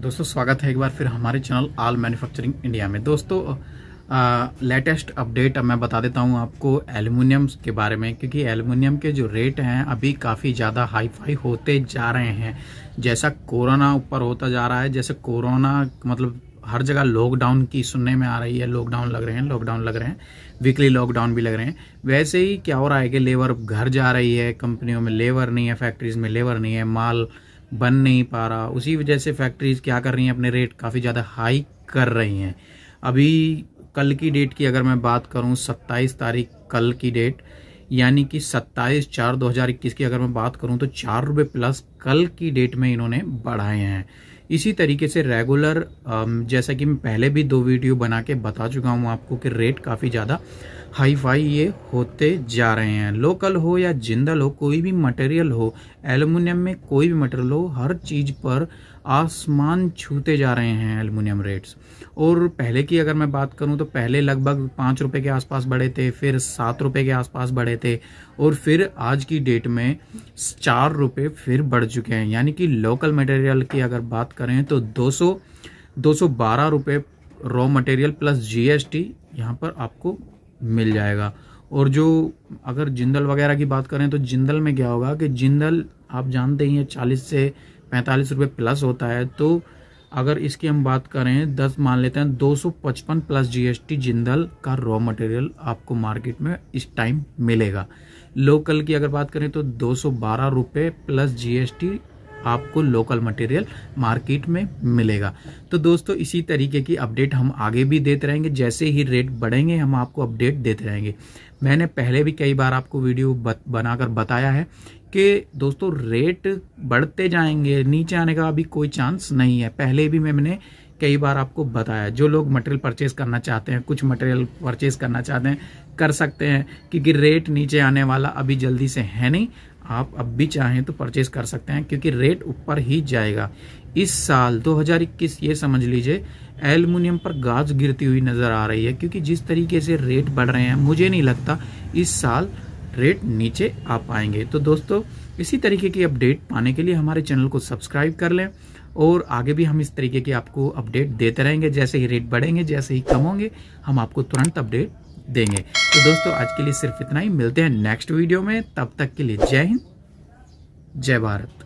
दोस्तों स्वागत है एक बार फिर हमारे चैनल आल मैन्युफैक्चरिंग इंडिया में दोस्तों लेटेस्ट अपडेट मैं बता देता हूं आपको एल्युमिनियम के बारे में क्योंकि एल्युमिनियम के जो रेट हैं अभी काफ़ी ज़्यादा हाई फाई होते जा रहे हैं जैसा कोरोना ऊपर होता जा रहा है जैसे कोरोना मतलब हर जगह लॉकडाउन की सुनने में आ रही है लॉकडाउन लग रहे हैं लॉकडाउन लग रहे हैं वीकली लॉकडाउन भी लग रहे हैं वैसे ही क्या हो रहा है कि लेबर घर जा रही है कंपनियों में लेबर नहीं है फैक्ट्रीज में लेबर नहीं है माल बन नहीं पा रहा उसी वजह से फैक्ट्रीज क्या कर रही हैं अपने रेट काफ़ी ज़्यादा हाई कर रही हैं अभी कल की डेट की अगर मैं बात करूं सत्ताईस तारीख कल की डेट यानी कि 27 चार 2021 की अगर मैं बात करूं तो चार रुपये प्लस कल की डेट में इन्होंने बढ़ाए हैं इसी तरीके से रेगुलर um, जैसा कि मैं पहले भी दो वीडियो बना के बता चुका हूँ आपको कि रेट काफ़ी ज़्यादा हाई फाई ये होते जा रहे हैं लोकल हो या जिंदल हो कोई भी मटेरियल हो एलुमिनियम में कोई भी मटेरियल हो हर चीज़ पर आसमान छूते जा रहे हैं एलमिनियम रेट्स और पहले की अगर मैं बात करूं तो पहले लगभग पाँच रुपये के आसपास बढ़े थे फिर सात रुपये के आसपास बढ़े थे और फिर आज की डेट में चार रुपये फिर बढ़ चुके हैं यानी कि लोकल मटेरियल की अगर बात करें तो दो सौ दो सौ बारह रॉ मटेरियल प्लस जीएसटी यहाँ पर आपको मिल जाएगा और जो अगर जिंदल वगैरह की बात करें तो जिंदल में क्या होगा कि जिंदल आप जानते ही हैं चालीस से पैंतालीस रुपये प्लस होता है तो अगर इसकी हम बात करें दस मान लेते हैं दो सौ पचपन प्लस जीएसटी जिंदल का रॉ मटेरियल आपको मार्केट में इस टाइम मिलेगा लोकल की अगर बात करें तो दो सौ बारह रुपये प्लस जीएसटी आपको लोकल मटेरियल मार्केट में मिलेगा तो दोस्तों इसी तरीके की अपडेट हम आगे भी देते रहेंगे जैसे ही रेट बढ़ेंगे हम आपको अपडेट देते रहेंगे मैंने पहले भी कई बार आपको वीडियो बनाकर बताया है कि दोस्तों रेट बढ़ते जाएंगे नीचे आने का अभी कोई चांस नहीं है पहले भी मैंने कई बार आपको बताया जो लोग मटेरियल परचेज करना चाहते हैं कुछ मटेरियल परचेज करना चाहते हैं कर सकते हैं क्योंकि रेट नीचे आने वाला अभी जल्दी से है नहीं आप अब भी चाहें तो परचेज कर सकते हैं क्योंकि रेट ऊपर ही जाएगा इस साल 2021 ये समझ लीजिए एल्युमिनियम पर गाज गिरती हुई नजर आ रही है क्योंकि जिस तरीके से रेट बढ़ रहे हैं मुझे नहीं लगता इस साल रेट नीचे आ पाएंगे तो दोस्तों इसी तरीके की अपडेट पाने के लिए हमारे चैनल को सब्सक्राइब कर लें और आगे भी हम इस तरीके की आपको अपडेट देते रहेंगे जैसे ही रेट बढ़ेंगे जैसे ही कम होंगे हम आपको तुरंत अपडेट देंगे तो दोस्तों आज के लिए सिर्फ इतना ही मिलते हैं नेक्स्ट वीडियो में तब तक के लिए जय हिंद जय भारत